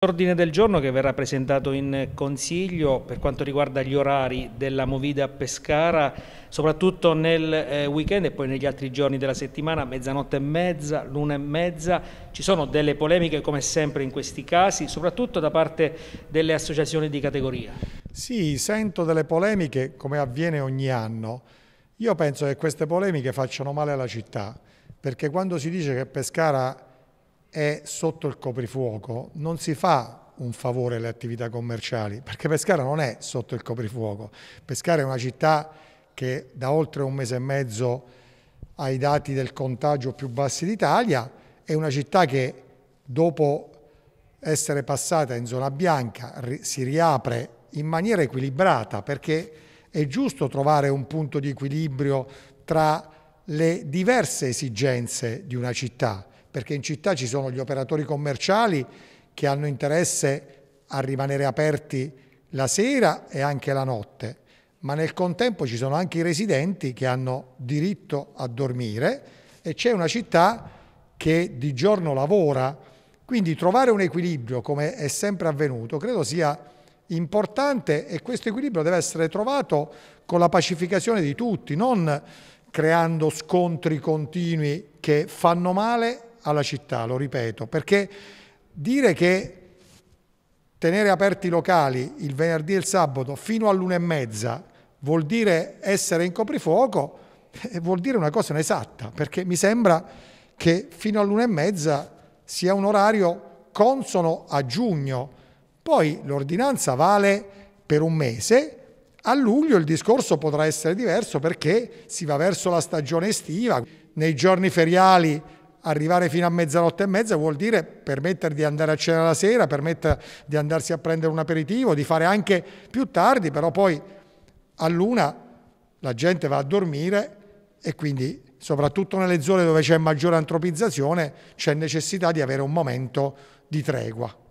L'ordine del giorno che verrà presentato in Consiglio per quanto riguarda gli orari della Movida a Pescara, soprattutto nel eh, weekend e poi negli altri giorni della settimana, mezzanotte e mezza, l'una e mezza, ci sono delle polemiche come sempre in questi casi, soprattutto da parte delle associazioni di categoria. Sì, sento delle polemiche come avviene ogni anno. Io penso che queste polemiche facciano male alla città, perché quando si dice che Pescara è sotto il coprifuoco, non si fa un favore alle attività commerciali, perché Pescara non è sotto il coprifuoco. Pescara è una città che da oltre un mese e mezzo ha i dati del contagio più bassi d'Italia, è una città che dopo essere passata in zona bianca si riapre in maniera equilibrata, perché è giusto trovare un punto di equilibrio tra le diverse esigenze di una città perché in città ci sono gli operatori commerciali che hanno interesse a rimanere aperti la sera e anche la notte, ma nel contempo ci sono anche i residenti che hanno diritto a dormire e c'è una città che di giorno lavora. Quindi trovare un equilibrio, come è sempre avvenuto, credo sia importante e questo equilibrio deve essere trovato con la pacificazione di tutti, non creando scontri continui che fanno male alla città, lo ripeto, perché dire che tenere aperti i locali il venerdì e il sabato fino all'una e mezza vuol dire essere in coprifuoco, eh, vuol dire una cosa inesatta, perché mi sembra che fino all'una e mezza sia un orario consono a giugno, poi l'ordinanza vale per un mese, a luglio il discorso potrà essere diverso perché si va verso la stagione estiva, nei giorni feriali arrivare fino a mezzanotte e mezza vuol dire permettere di andare a cena la sera, permettere di andarsi a prendere un aperitivo, di fare anche più tardi, però poi a luna la gente va a dormire e quindi soprattutto nelle zone dove c'è maggiore antropizzazione c'è necessità di avere un momento di tregua.